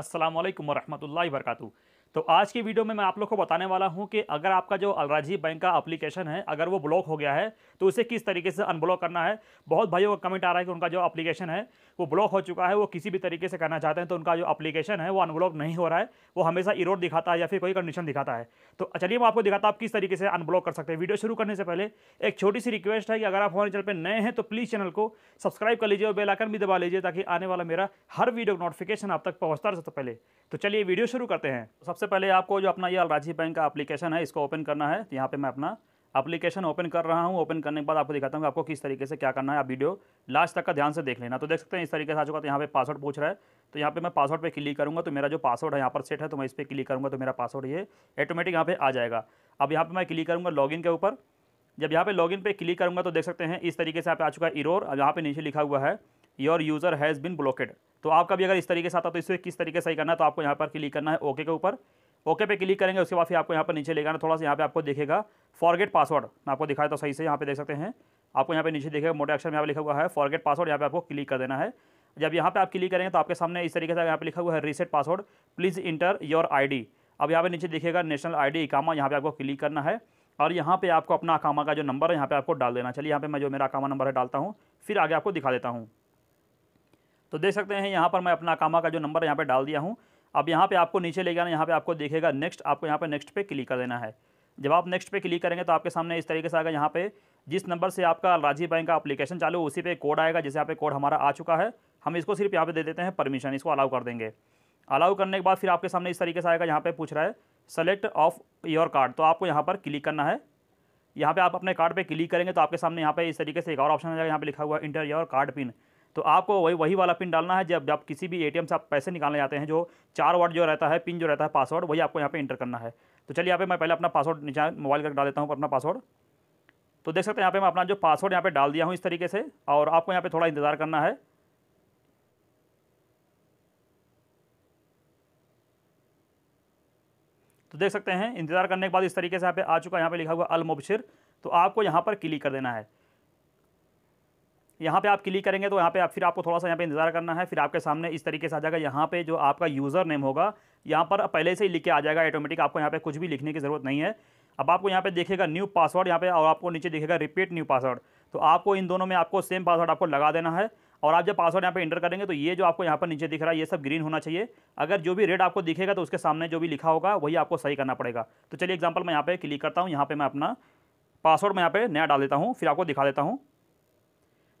असल वरम वबरत तो आज की वीडियो में मैं आप लोग को बताने वाला हूं कि अगर आपका जो अलराजी बैंक का एप्लीकेशन है अगर वो ब्लॉक हो गया है तो उसे किस तरीके से अनब्लॉक करना है बहुत भाइयों का कमेंट आ रहा है कि उनका जो एप्लीकेशन है वो ब्लॉक हो चुका है वो किसी भी तरीके से करना चाहते हैं तो उनका जो अप्लीकेशन है वो अनब्लॉक नहीं हो रहा है वो हमेशा इरोड दिखाता है या फिर कोई कंडीशन दिखाता है तो चलिए मैं आपको दिखाता हूँ आप किस तरीके से अनब्लॉक कर सकते हैं वीडियो शुरू करने से पहले एक छोटी सी रिक्वेस्ट है कि अगर आप हमारे चैनल पर नए हैं तो प्लीज़ चैनल को सब्सक्राइब कर लीजिए और बेलाइकन भी दबा लीजिए ताकि आने वाला मेरा हर वीडियो नोटिफिकेशन आप तक पहुँचता रहे सबसे पहले तो चलिए वीडियो शुरू करते हैं सबसे पहले आपको जो अपना ये अलराजी बैंक का एप्लीकेशन है इसको ओपन करना है तो यहाँ पे मैं अपना एप्लीकेशन ओपन कर रहा हूँ ओपन करने के बाद आपको दिखाता हूँ आपको किस तरीके से क्या करना है आप वीडियो लास्ट तक का ध्यान से देख लेना तो देख सकते हैं इस तरीके से आ चुका तो यहाँ पे पासवर्ड पूछ रहा है तो यहाँ पे मैं पासवर्ड पे क्लिक करूँगा तो मेरा जो पासवर्ड है यहाँ पर सेट है तो मैं इस पर क्लिक करूँगा तो मेरा पासवर्ड ये ऑटोमेटिक यहाँ पे आ जाएगा अब यहाँ पर मैं क्लिक करूँगा लॉगिन के ऊपर जब यहाँ पे लॉगिन पे क्लिक करूँगा तो देख सकते हैं इस तरीके से यहाँ पे आ चुका है इरोर अब यहाँ पे नीचे लिखा हुआ है your user has been blocked तो आपका भी अगर इस तरीके से आता तो इसे किस तरीके से सही करना है तो आपको यहाँ पर क्लिक करना है ओके के ऊपर ओके पे क्लिक करेंगे उसके बाद फिर आपको यहाँ पर नीचे ले जाना थोड़ा सा यहाँ पे आपको देखेगा फॉरगेट पासवर्ड मैं आपको दिखाया तो सही से यहाँ पे देख सकते हैं आपको यहाँ पे नीचे देखेगा मोटे अक्षर में यहाँ पर लिखा हुआ है फॉरगेट पासवर्ड यहाँ पे आपको क्लिक कर देना है जब यहाँ पे आप क्लिक करेंगे तो आपके सामने इस तरीके से यहाँ पर लिखा हुआ है reset password please enter your I अब यहाँ पर नीचे देखेगा नेशनल आई डी इकामा यहाँ पे आपको क्लिक करना है और यहाँ पर आपको अपना अकामा का जो नंबर है यहाँ पर आपको डाल देना चलिए यहाँ पे मैं जो मेरा अकामा नंबर है डालता हूँ फिर आगे आपको दिखा देता हूँ तो देख सकते हैं यहाँ पर मैं अपना कामा का जो नंबर यहाँ पर डाल दिया हूँ अब यहाँ पर आपको नीचे ले जाना यहाँ पर आपको देखेगा नेक्स्ट आपको यहाँ पर नेक्स्ट पे क्लिक कर देना है जब आप नेक्स्ट पे क्लिक करेंगे तो आपके सामने इस तरीके से आएगा यहाँ पे जिस नंबर से आपका राजीव बैंक का अप्लीकेशन चालू उसी पे कोड आएगा जैसे यहाँ पे कोड हमारा आ चुका है हम इसको सिर्फ यहाँ पे दे देते हैं परमिशन इसको अलाउ कर देंगे अलाउ करने के बाद फिर आपके सामने इस तरीके से आएगा यहाँ पे पूछ रहा है सेलेक्ट ऑफ योर कार्ड तो आपको यहाँ पर क्लिक करना है यहाँ पर आप अपने कार्ड पर क्लिक करेंगे तो आपके सामने यहाँ पर इस तरीके से एक और ऑप्शन आ जाएगा यहाँ पर लिखा हुआ है इंटर योर कार्ड पिन तो आपको वही वही वाला पिन डालना है जब जब किसी भी एटीएम से आप पैसे निकालने जाते हैं जो चार वर्ड जो रहता है पिन जो रहता है पासवर्ड वही आपको यहाँ पे इंटर करना है तो चलिए यहाँ पे मैं पहले अपना पासवर्ड नीचे मोबाइल का डाल देता हूँ अपना पासवर्ड तो देख सकते हैं यहाँ पे मैं अपना जो पासवर्ड यहाँ पर डाल दिया हूँ इस तरीके से और आपको यहाँ पर थोड़ा इंतज़ार करना है तो देख सकते हैं इंतज़ार करने के बाद इस तरीके से यहाँ पे आ चुका है यहाँ पे लिखा हुआ अल मुबशिर तो आपको यहाँ पर क्लिक कर देना है यहाँ पे आप क्लिक करेंगे तो यहाँ पे आप फिर आपको थोड़ा सा यहाँ पे इंतज़ार करना है फिर आपके सामने इस तरीके से आ जाएगा यहाँ पे जो आपका यूज़र नेम होगा यहाँ पर पहले से ही लिख के आ जाएगा ऑटोमेटिक आपको यहाँ पे कुछ भी लिखने की ज़रूरत नहीं है अब आपको यहाँ पे देखेगा न्यू पासवर्ड यहाँ पे और आपको नीचे देखेगा रिपीट न्यू पासवर्ड तो आपको इन दोनों में आपको सेम पासवर्ड आपको लगा देना है और आप जब पासवर्ड यहाँ पे इंटर करेंगे तो ये जो आपको यहाँ पर नीचे दिख रहा है ये सब ग्रीन होना चाहिए अगर जो भी रेड आपको दिखेगा तो उसके सामने जो भी लिखा होगा वही आपको सही करना पड़ेगा तो चलिए एग्जाम्पल मैं यहाँ पर क्लिक करता हूँ यहाँ पर मैं अपना पासवर्ड मैं यहाँ पर नया डाल देता हूँ फिर आपको दिखा देता हूँ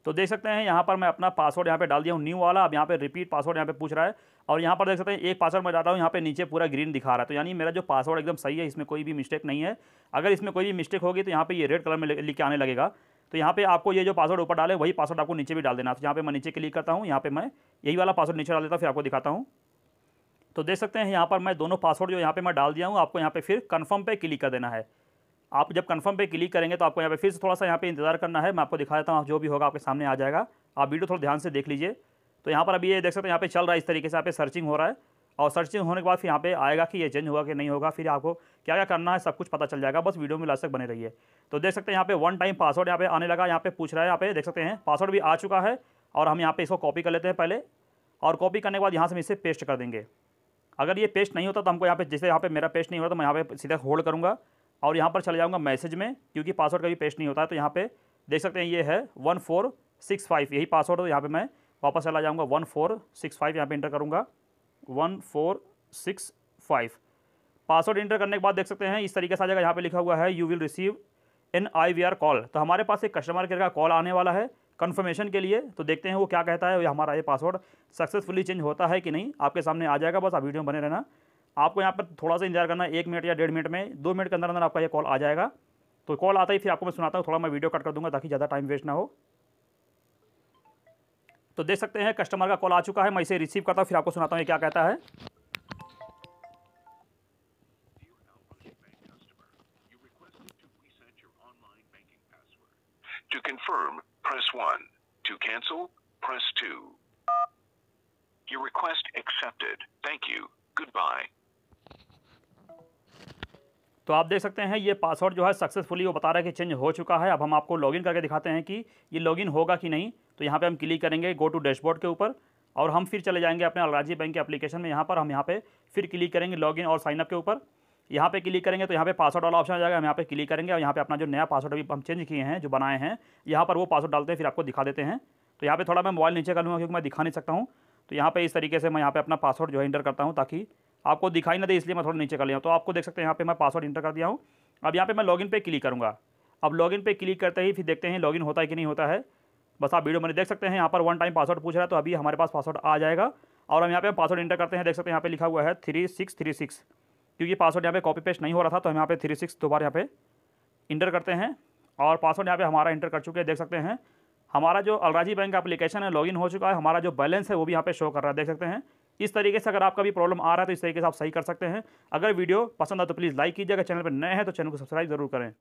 तो देख सकते हैं यहाँ पर मैं अपना पासवर्ड यहाँ पे डाल दिया हूँ न्यू वाला अब यहाँ पे रिपीट पासवर्ड यहाँ पे पूछ रहा है और यहाँ पर देख सकते हैं एक पासवर्ड मैं डालता हूँ यहाँ पे नीचे पूरा ग्रीन दिखा रहा है तो यानी मेरा जो पासवर्ड एकदम सही है इसमें कोई भी मिस्टेक नहीं है अगर इसमें कोई भी मिस्टेक होगी तो यहाँ पर ये रेड कलर में लिख के आने लगेगा तो यहाँ पे आपको ये जो पासवर्ड ऊपर डाले वही पासवर्ड आपको नीचे भी डाल देना तो यहाँ पे मैं नीचे क्लिक करता हूँ यहाँ पे मैं यही वाला पासवर्ड नीचे डाल देता हूँ फिर आपको दिखाता हूँ तो देख सकते हैं यहाँ पर मैं दोनों पासवर्ड जो यहाँ पे मैं डाल दिया हूँ आपको यहाँ पे फिर कन्फर्म पे क्लिक कर देना है आप जब कन्फर्म पे क्लिक करेंगे तो आपको यहाँ पे फिर से थोड़ा सा यहाँ पे इंतजार करना है मैं आपको दिखा देता हूँ जो भी होगा आपके सामने आ जाएगा आप वीडियो थोड़ा ध्यान से देख लीजिए तो यहाँ पर अभी ये देख सकते हैं यहाँ पे चल रहा है इस तरीके से यहाँ पे सर्चिंग हो रहा है और सर्चिंग होने के बाद फिर यहाँ पे आएगा कि ये चेंज होगा कि नहीं होगा फिर आपको क्या क्या करना है सब कुछ पता चल जाएगा बस वीडियो में लास्ट तक बने रहिए तो देख सकते हैं यहाँ पे वन टाइम पासवर्ड यहाँ पे आने लगा यहाँ पे पूछ रहा है यहाँ पे देख सकते हैं पासवर्ड भी आ चुका है और हम यहाँ पे इसको कॉपी कर लेते हैं पहले और कॉपी करने के बाद यहाँ से हम इसे पेस्ट कर देंगे अगर ये पेस्ट नहीं होता तो हमको यहाँ पे जैसे यहाँ पे मेरा पेस्ट नहीं होता तो मैं यहाँ पे सीधा होल्ड करूँगा और यहाँ पर चले जाऊँगा मैसेज में क्योंकि पासवर्ड कभी पेस्ट नहीं होता है तो यहाँ पर देख सकते हैं ये है वन फोर सिक्स फाइव यही पासवर्ड है तो यहाँ पर मैं वापस चला जाऊँगा वन फोर सिक्स फाइव यहाँ पर इंटर करूँगा one four six five password enter करने के बाद देख सकते हैं इस तरीके से आ जाएगा यहाँ पे लिखा हुआ है you will receive an I V R call तो हमारे पास एक कस्टमर केयर का कॉल आने वाला है कन्फर्मेशन के लिए तो देखते हैं वो क्या कहता है हमारा ये पासवर्ड सक्सेसफुली चेंज होता है कि नहीं आपके सामने आ जाएगा बस आप वीडियो में बने रहना आपको यहाँ पर थोड़ा सा इंतजार करना एक मिनट या डेढ़ मिनट में दो मिनट के अंदर अंदर आपका यह कॉल आ जाएगा तो कॉल आता ही फिर आपको मैं सुनाता हूँ थोड़ा मैं वीडियो कट कर दूंगा ताकि ज़्यादा टाइम वेस्ट ना हो तो देख सकते हैं कस्टमर का कॉल आ चुका है मैं इसे रिसीव करता हूँ फिर आपको सुनाता हूँ क्या कहता है To confirm, press 1. To cancel, press 2. Your request accepted. Thank you. Goodbye. तो आप देख सकते हैं ये पासवर्ड जो है सक्सेसफुली वो बता रहा है कि चेंज हो चुका है अब हम आपको लॉगिन करके दिखाते हैं कि ये लॉगिन होगा कि नहीं तो यहाँ पे हम क्लिक करेंगे गो टू डैशबोर्ड के ऊपर और हम फिर चले जाएंगे अपने अलराजी बैंक के एप्लीकेशन में यहाँ पर हम यहाँ पर फिर क्लिक करेंगे लॉगिन और साइनअप के ऊपर यहाँ पर क्लिक करेंगे तो यहाँ पर पासवर्ड वाला ऑप्शन आ जाएगा हम यहाँ पर क्लिक करेंगे और यहाँ पर अपना जो नया पासवर्ड अभी हम चेंज किए हैं जो बनाए हैं यहाँ पर वो पासवर्ड डालते हैं फिर आपको दिखा देते हैं तो यहाँ पर थोड़ा मैं मोबाइल नीचे कर लूँगा क्योंकि मैं दिखा नहीं सकता हूँ तो यहाँ पे इस तरीके से मैं यहाँ पर अपना पासवर्ड जो है इंटर करता हूँ ताकि आपको दिखाई ना दे इसलिए मैं थोड़ा नीचे कर लिया तो आपको देख सकते हैं यहाँ पे मैं पासवर्ड इंटर कर दिया हूँ अब यहाँ पे मैं लॉगिन पे क्लिक करूँगा अब लॉगिन पे क्लिक करते ही फिर देखते हैं लॉगिन होता है कि नहीं होता है बस आप वीडियो मैंने देख सकते हैं यहाँ पर वन टाइम पासवर्ड पूछ रहा है तो अभी हमारे पास पासवर्ड आ जाएगा और हम यहाँ पे पासवर्ड इंटर करते हैं देख सकते हैं यहाँ पर लिखा हुआ है थ्री सिक्स थ्री सिक्स क्योंकि पासवर्ड यहाँ पे कॉपी पेस्ट नहीं हो रहा था तो हम यहाँ पे थ्री सिक्स दोबारा यहाँ पर इंटर करते हैं और पासवर्ड यहाँ पे हमारा इंटर कर चुके हैं देख सकते हैं हमारा जो अलराजी बैंक का अपलीकेशन है लॉगिन हो चुका है हमारा जो बैलेंस है वो भी यहाँ पे शो कर रहा है देख सकते हैं इस तरीके से अगर आपका भी प्रॉब्लम आ रहा है तो इस तरीके से आप सही कर सकते हैं अगर वीडियो पसंद आए तो प्लीज़ लाइक कीजिएगा चैनल पर नए हैं तो चैनल को सब्सक्राइब जरूर करें